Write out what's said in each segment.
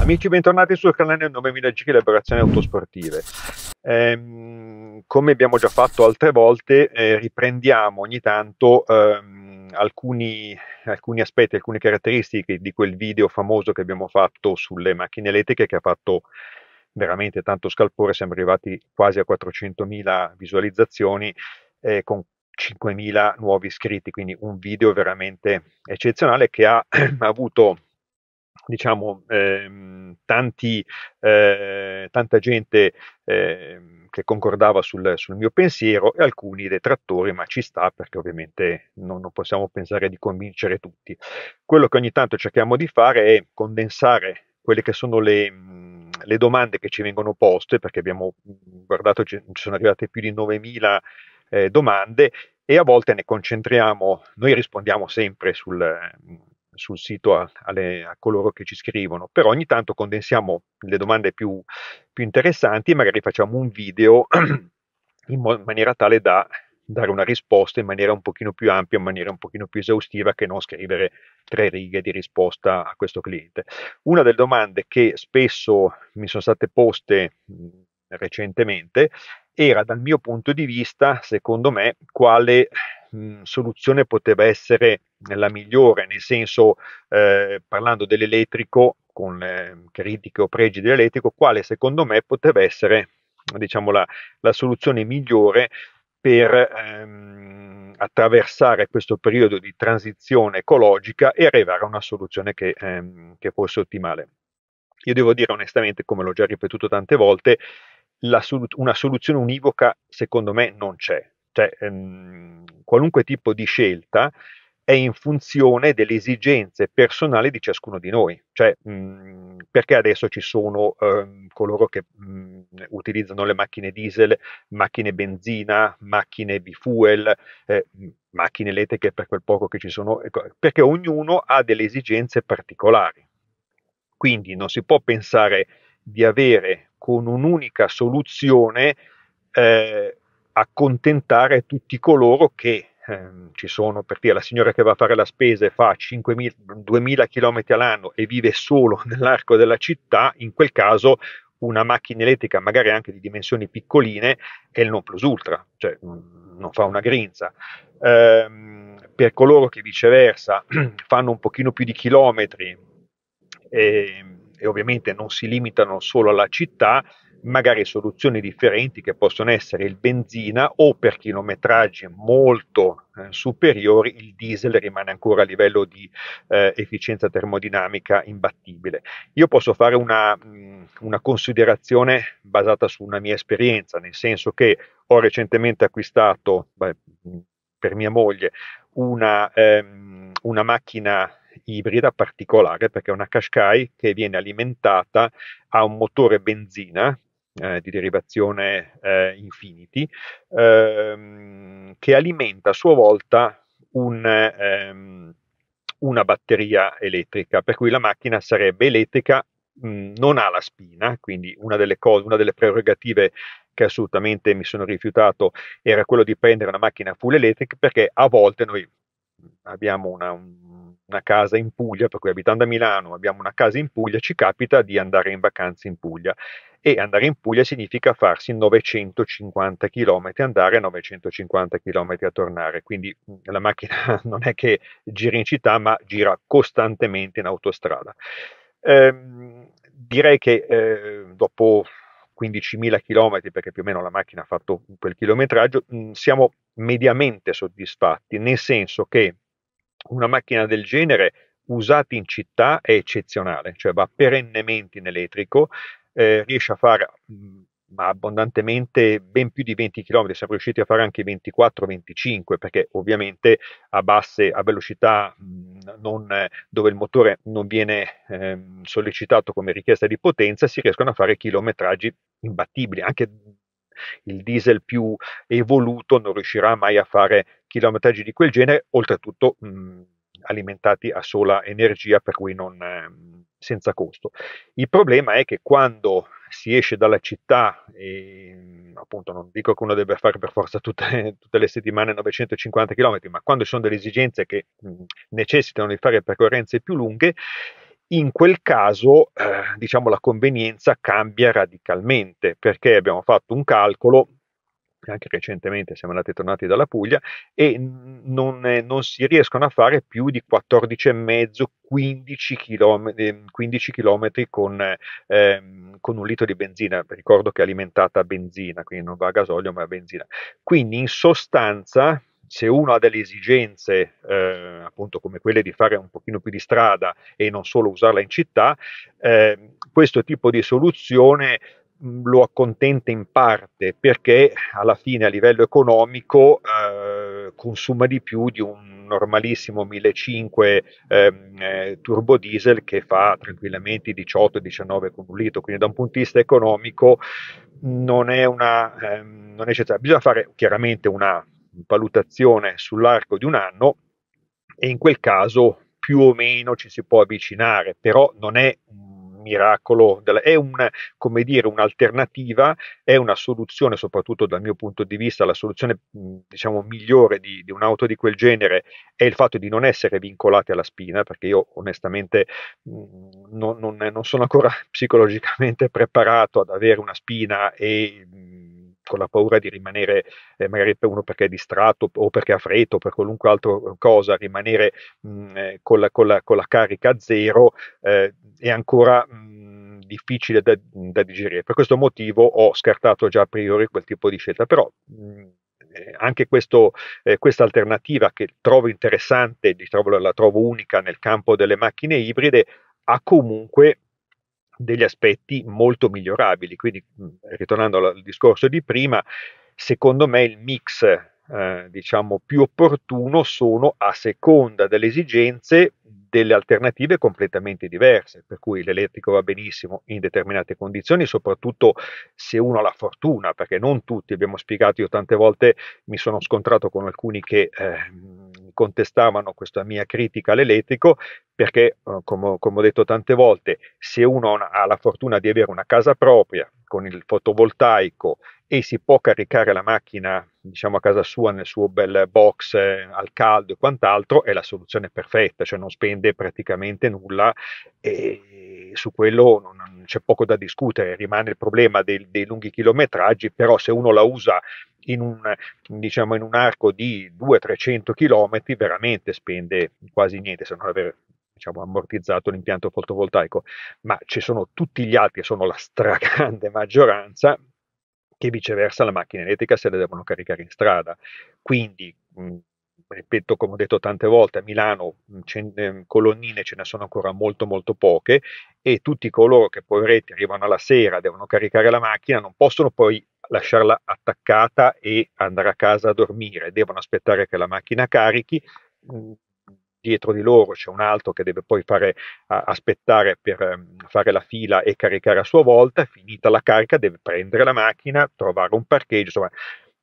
Amici, bentornati sul canale 9000 Giri Liberazione Autosportive. Ehm, come abbiamo già fatto altre volte, eh, riprendiamo ogni tanto ehm, alcuni, alcuni, aspetti, alcune caratteristiche di quel video famoso che abbiamo fatto sulle macchine elettriche che ha fatto veramente tanto scalpore, siamo arrivati quasi a 400.000 visualizzazioni eh, con 5.000 nuovi iscritti, quindi un video veramente eccezionale che ha, ha avuto diciamo, ehm, tanti, eh, tanta gente eh, che concordava sul, sul, mio pensiero e alcuni detrattori, ma ci sta perché ovviamente non, non, possiamo pensare di convincere tutti. Quello che ogni tanto cerchiamo di fare è condensare quelle che sono le, le domande che ci vengono poste, perché abbiamo guardato, ci sono arrivate più di 9.000 eh, domande e a volte ne concentriamo, noi rispondiamo sempre sul, sul sito a, alle, a, coloro che ci scrivono, però ogni tanto condensiamo le domande più, più interessanti e magari facciamo un video in mo- maniera tale da dare una risposta in maniera un pochino più ampia, in maniera un pochino più esaustiva che non scrivere tre righe di risposta a questo cliente. Una delle domande che spesso mi sono state poste recentemente era dal mio punto di vista, secondo me, quale mh, soluzione poteva essere la migliore, nel senso, eh, parlando dell'elettrico, con le critiche o pregi dell'elettrico, quale secondo me poteva essere diciamo, la, la soluzione migliore per ehm, attraversare questo periodo di transizione ecologica e arrivare a una soluzione che, ehm, che fosse ottimale. Io devo dire onestamente, come l'ho già ripetuto tante volte, solu- una soluzione univoca secondo me non c'è. Cioè, ehm, qualunque tipo di scelta è in funzione delle esigenze personali di ciascuno di noi. Cioè, mh, mhmm, perché adesso ci sono ehm, coloro che mh, mhmm, utilizzano le macchine diesel, macchine benzina, macchine bifuel, eh, macchine elettriche per quel poco che ci sono? Perché ognuno ha delle esigenze particolari. Quindi non si può pensare di avere con un'unica soluzione eh, accontentare tutti coloro che ehm, ci sono, per dire la signora che va a fare la spesa e fa 5.000, 2.000 km all'anno e vive solo nell'arco della città, in quel caso una macchina elettrica magari anche di dimensioni piccoline è il non plus ultra, cioè mm, non fa una grinza. Ehm, per coloro che viceversa fanno un pochino più di chilometri e, ehm, e ovviamente non si limitano solo alla città, magari soluzioni differenti che possono essere il benzina o per chilometraggi molto eh, superiori il diesel rimane ancora a livello di eh, efficienza termodinamica imbattibile. Io posso fare una, mh, una considerazione basata su una mia esperienza, nel senso che ho recentemente acquistato beh, per mia moglie una, ehm, una macchina ibrida particolare perché è una Qashqai che viene alimentata a un motore benzina eh, di derivazione eh, infinity, ehm, che alimenta a sua volta un, ehm, una batteria elettrica, per cui la macchina sarebbe elettrica, mh, mm, non ha la spina, quindi una delle, cose, una delle prerogative che assolutamente mi sono rifiutato era quello di prendere una macchina full electric perché a volte noi abbiamo una, un, una casa in Puglia, per cui abitando a Milano abbiamo una casa in Puglia, ci capita di andare in vacanza in Puglia. E andare in Puglia significa farsi 950 km andare 950 km a tornare. Quindi la macchina non è che gira in città, ma gira costantemente in autostrada. Eh, direi che eh, dopo 15.000 km, perché più o meno la macchina ha fatto quel chilometraggio, mh, siamo mediamente soddisfatti, nel senso che una macchina del genere usata in città è eccezionale, cioè va perennemente in elettrico, eh, riesce a fare mh, abbondantemente ben più di 20 km, siamo riusciti a fare anche 24-25 perché ovviamente a basse, a velocità mh, non, dove il motore non viene ehm, sollecitato come richiesta di potenza si riescono a fare chilometraggi imbattibili, anche il diesel più evoluto non riuscirà mai a fare chilometraggi di quel genere, oltretutto mh, alimentati a sola energia, per cui non, mh, ehm, senza costo. Il problema è che quando si esce dalla città, e, ehm, appunto non dico che uno debba fare per forza tutte, tutte le settimane 950 km, ma quando ci sono delle esigenze che mh, necessitano di fare percorrenze più lunghe, in quel caso eh, diciamo la convenienza cambia radicalmente perché abbiamo fatto un calcolo anche recentemente siamo andati tornati dalla Puglia, e non, non si riescono a fare più di 14,5 15 km, 15 km con, ehm, con, un litro di benzina, ricordo che è alimentata a benzina, quindi non va a gasolio ma a benzina. Quindi in sostanza se uno ha delle esigenze eh, appunto come quelle di fare un pochino più di strada e non solo usarla in città, eh, questo tipo di soluzione lo accontenta in parte perché alla fine a livello economico eh, consuma di più di un normalissimo 1500 ehm, eh, turbo diesel che fa tranquillamente 18-19 con un litro quindi da un punto di vista economico non è una eh, non è necessario bisogna fare chiaramente una valutazione sull'arco di un anno e in quel caso più o meno ci si può avvicinare però non è un miracolo, è un, come dire, un'alternativa, è una soluzione, soprattutto dal mio punto di vista, la soluzione diciamo, migliore di, di un'auto di quel genere è il fatto di non essere vincolati alla spina, perché io onestamente non, non, non sono ancora psicologicamente preparato ad avere una spina e con la paura di rimanere, eh, magari per uno perché è distratto o perché ha freddo o per qualunque altra eh, cosa, rimanere mh, eh, con, la, con, la, con, la, carica zero eh, è ancora mh, difficile da, da, digerire. Per questo motivo ho scartato già a priori quel tipo di scelta, però mh, eh, anche questo, eh, questa alternativa che trovo interessante, la trovo unica nel campo delle macchine ibride, ha comunque degli aspetti molto migliorabili. Quindi, mm, ritornando al discorso di prima, secondo me il mix eh, diciamo più opportuno sono a seconda delle esigenze delle alternative completamente diverse, per cui l'elettrico va benissimo in determinate condizioni, soprattutto se uno ha la fortuna, perché non tutti, abbiamo spiegato, io tante volte mi sono scontrato con alcuni che eh, contestavano questa mia critica all'elettrico perché, eh, come, come, ho detto tante volte, se uno ha la fortuna di avere una casa propria con il fotovoltaico e si può caricare la macchina diciamo a casa sua nel suo bel box eh, al caldo e quant'altro, è la soluzione perfetta, cioè non spende praticamente nulla e su quello non, non c'è poco da discutere, rimane il problema dei, dei lunghi chilometraggi, però se uno la usa in un, diciamo, in un arco di 200-300 km veramente spende quasi niente se non aver diciamo, ammortizzato l'impianto fotovoltaico, ma ci sono tutti gli altri, sono la stragrande maggioranza, che viceversa la macchina elettrica se le devono caricare in strada. Quindi, mh, ripeto come ho detto tante volte, a Milano mh, ehm, colonnine ce ne sono ancora molto molto poche e tutti coloro che poveretti arrivano alla sera, devono caricare la macchina, non possono poi lasciarla attaccata e andare a casa a dormire, devono aspettare che la macchina carichi, mm, dietro di loro c'è un altro che deve poi fare, aspettare per mm, fare la fila e caricare a sua volta, finita la carica deve prendere la macchina, trovare un parcheggio, insomma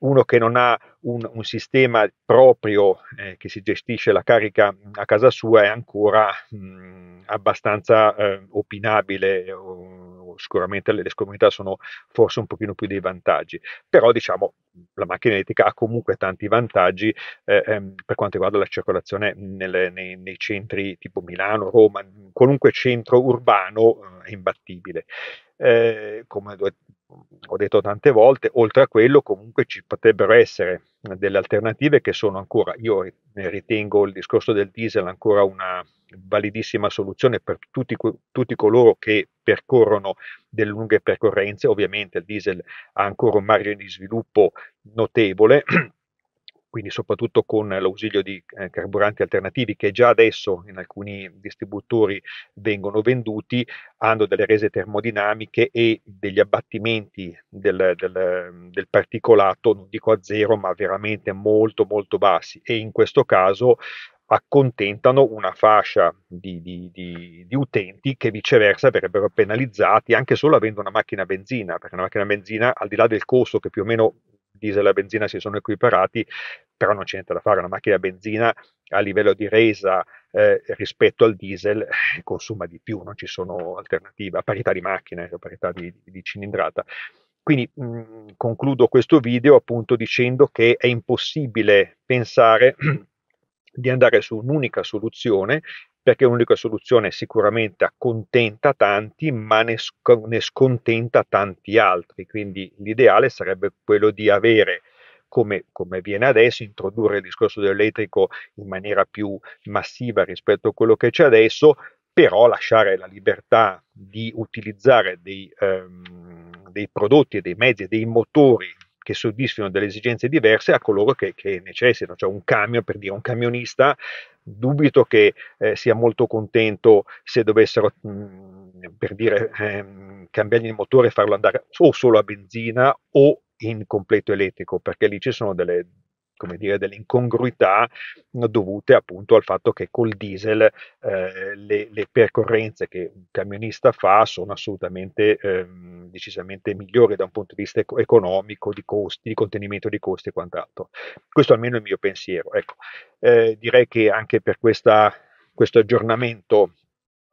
uno che non ha un, un sistema proprio eh, che si gestisce la carica mm, a casa sua è ancora mh, abbastanza eh, opinabile. Um, sicuramente le, le sono forse un pochino più dei vantaggi, però diciamo la macchina elettrica ha comunque tanti vantaggi eh, ehm, per quanto riguarda la circolazione nelle, nei, nei, centri tipo Milano, Roma, qualunque centro urbano eh, è imbattibile. Eh, come ho detto tante volte, oltre a quello comunque ci potrebbero essere delle alternative che sono ancora, io ritengo il discorso del diesel ancora una validissima soluzione per tutti, tutti coloro che percorrono delle lunghe percorrenze, ovviamente il diesel ha ancora un margine di sviluppo notevole quindi soprattutto con l'ausilio di eh, carburanti alternativi che già adesso in alcuni distributori vengono venduti, hanno delle rese termodinamiche e degli abbattimenti del, del, del particolato, non dico a zero, ma veramente molto molto bassi e in questo caso accontentano una fascia di, di, di, di, utenti che viceversa verrebbero penalizzati anche solo avendo una macchina benzina, perché una macchina benzina al di là del costo che più o meno diesel e benzina si sono equiparati, però non c'è niente da fare, una macchina a benzina a livello di resa eh, rispetto al diesel eh, consuma di più, non ci sono alternative a parità di macchine, a parità di, di cilindrata. Quindi mh, concludo questo video appunto dicendo che è impossibile pensare di andare su un'unica soluzione perché un'unica soluzione sicuramente accontenta tanti, ma ne, sc- ne scontenta tanti altri. Quindi l'ideale sarebbe quello di avere come, come, viene adesso, introdurre il discorso dell'elettrico in maniera più massiva rispetto a quello che c'è adesso, però lasciare la libertà di utilizzare dei, ehm, dei prodotti e dei mezzi e dei motori che soddisfino delle esigenze diverse a coloro che, che necessitano, cioè un camion, per dire un camionista, dubito che eh, sia molto contento se dovessero, mh, mm, per dire, ehm, cambiargli il motore e farlo andare o solo a benzina o in completo elettrico, perché lì ci sono delle come dire, delle incongruità dovute appunto al fatto che col diesel eh, le, le, percorrenze che un camionista fa sono assolutamente eh, decisamente migliori da un punto di vista economico, di costi, di contenimento di costi e quant'altro. Questo almeno è il mio pensiero. Ecco, eh, direi che anche per questa, questo aggiornamento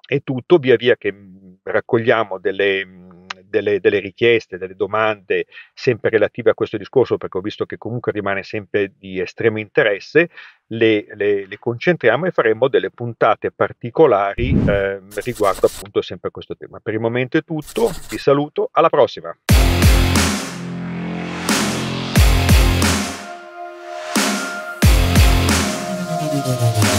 è tutto, via via che mm, raccogliamo delle mm, delle, delle, richieste, delle domande sempre relative a questo discorso, perché ho visto che comunque rimane sempre di estremo interesse, le, le, le concentriamo e faremo delle puntate particolari eh, riguardo appunto sempre a questo tema. Per il momento è tutto, vi saluto, alla prossima! Thank you.